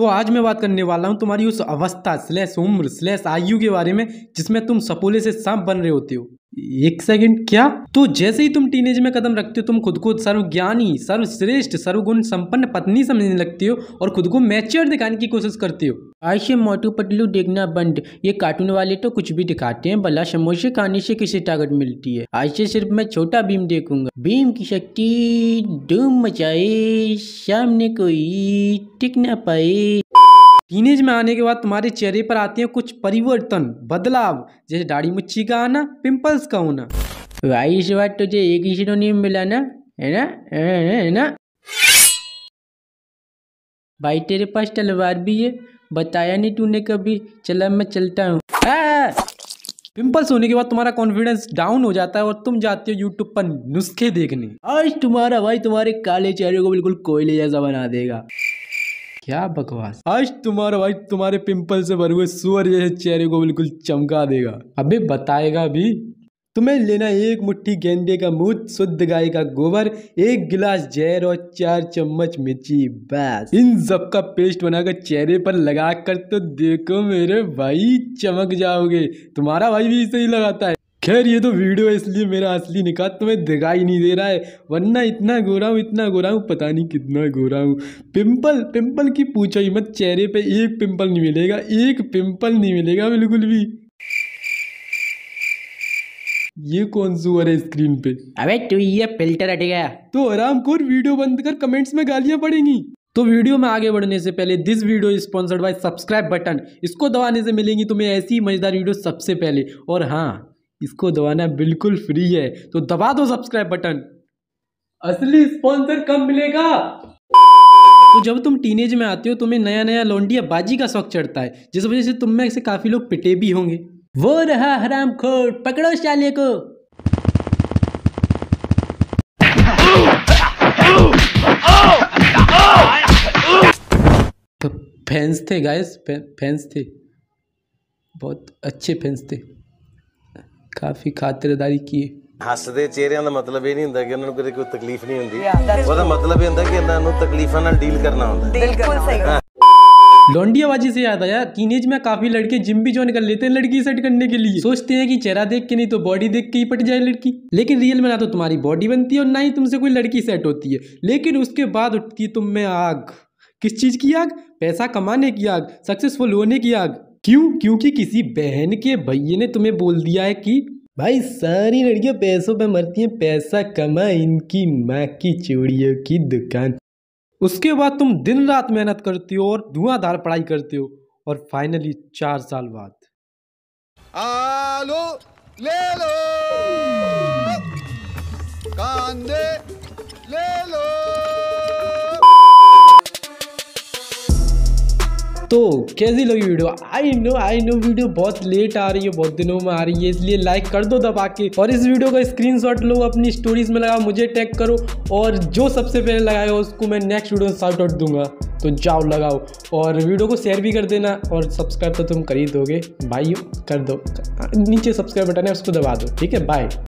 तो आज मैं बात करने वाला हूँ तुम्हारी उस अवस्था स्लैश उम्र स्लैश आयु के बारे में जिसमें तुम सपोले से सांप बन रहे होते हो एक सेकंड क्या तो जैसे ही तुम टीनेज में कदम रखते हो तुम खुद को सर्वज्ञानी सर्वश्रेष्ठ सर्वगुण संपन्न पत्नी समझने लगते हो और खुद को मैच्योर दिखाने की कोशिश करते हो आयशे से मोटू पटलू देखना बंद ये कार्टून वाले तो कुछ भी दिखाते हैं भला समोसे खाने से किसी ताकत मिलती है आयशे से सिर्फ मैं छोटा भीम देखूंगा भीम की शक्ति धूम मचाए सामने कोई टिक ना पाए टीनेज में आने के बाद तुम्हारे चेहरे पर आते हैं कुछ परिवर्तन बदलाव जैसे दाढ़ी मुच्छी का आना पिंपल्स का होना वाई इस बात तुझे एक ही तो नहीं मिला ना है ना है ना भाई तेरे पास तलवार भी है बताया नहीं तूने कभी चला मैं चलता हूँ पिंपल्स होने के बाद तुम्हारा कॉन्फिडेंस डाउन हो जाता है और तुम जाते हो यूट्यूब पर नुस्खे देखने आज तुम्हारा भाई तुम्हारे काले चेहरे को बिल्कुल कोयले जैसा बना देगा क्या बकवास आज तुम्हारा भाई तुम्हारे पिंपल से भरे हुए सुअर जैसे चेहरे को बिल्कुल चमका देगा अभी बताएगा भी तुम्हें लेना एक मुट्ठी गेंदे का मूत शुद्ध गाय का गोबर एक गिलास जहर और चार चम्मच मिर्ची बस इन सब का पेस्ट बनाकर चेहरे पर लगा कर तो देखो मेरे भाई चमक जाओगे तुम्हारा भाई भी इसे ही लगाता है खैर ये तो वीडियो है इसलिए मेरा असली निकाह तुम्हें दिखाई नहीं दे रहा है वरना इतना गोरा हूँ इतना गोरा हूँ पता नहीं कितना गोरा हूँ पिंपल पिंपल की पूछो ही मत चेहरे पे एक पिंपल नहीं मिलेगा एक पिंपल नहीं मिलेगा बिल्कुल भी ये कौन सुअर है स्क्रीन पे अबे तू ये फिल्टर हट गया तो आराम कर वीडियो बंद कर कमेंट्स में गालियां पड़ेंगी तो वीडियो में आगे बढ़ने से पहले this video sponsored by subscribe button इसको दबाने से मिलेंगी तुम्हें ऐसी ही मजेदार वीडियो सबसे पहले और हाँ इसको दबाना बिल्कुल फ्री है तो दबा दो सब्सक्राइब बटन असली स्पॉन्सर कब मिलेगा तो जब तुम टीनेज में आते हो तुम्हें नया नया लौंडिया बाजी का शौक चढ़ता है जिस वजह से तुम में से काफ़ी लोग पिटे भी होंगे वो रहा हराम खोर पकड़ो शाले को फैंस थे गाइस फैंस थे बहुत अच्छे फैंस थे काफ़ी ਖਾਤਰਦਾਰੀ ਕੀ ਹੱਸਦੇ ਚਿਹਰਿਆਂ ਦਾ ਮਤਲਬ ਇਹ ਨਹੀਂ ਹੁੰਦਾ ਕਿ ਉਹਨਾਂ ਨੂੰ ਕਦੇ ਕੋਈ ਤਕਲੀਫ ਨਹੀਂ ਹੁੰਦੀ ਉਹਦਾ ਮਤਲਬ ਇਹ ਹੁੰਦਾ ਕਿ ਇਹਨਾਂ ਨੂੰ ਤਕਲੀਫਾਂ ਨਾਲ ਡੀਲ ਕਰਨਾ ਹੁੰਦਾ ਬਿਲਕੁਲ ਸਹੀ लौंडियाबाजी से याद आया टीनेज में काफी लड़के जिम भी ज्वाइन कर लेते हैं लड़की सेट करने के लिए सोचते हैं कि चेहरा देख के नहीं तो बॉडी देख के ही पट जाए लड़की लेकिन रियल में ना तो तुम्हारी बॉडी बनती है और ना ही तुमसे कोई लड़की सेट होती है लेकिन उसके बाद उठती है तुम में आग किस चीज की आग पैसा कमाने की आग सक्सेसफुल होने की आग क्यों क्योंकि किसी बहन के भैया ने तुम्हें बोल दिया है कि भाई सारी लड़कियां पैसों पे मरती हैं पैसा कमा इनकी माँ की चूड़ियों की दुकान उसके बाद तुम दिन रात मेहनत करते हो और धुआंधार पढ़ाई करते हो और फाइनली चार साल बाद आलो ले लो कांदे तो कैसी लगी video I know I know video बहुत लेट आ रही है बहुत दिनों में आ रही है इसलिए लाइक कर दो दबा के और इस वीडियो का स्क्रीनशॉट लो अपनी स्टोरीज में लगाओ मुझे टैग करो और जो सबसे पहले लगाया उसको मैं नेक्स्ट वीडियो में शॉर्ट आउट दूंगा तो जाओ लगाओ और वीडियो को शेयर भी कर देना और सब्सक्राइब तो तुम कर ही दोगे भाई कर दो नीचे सब्सक्राइब बटन है उसको दबा दो ठीक है बाय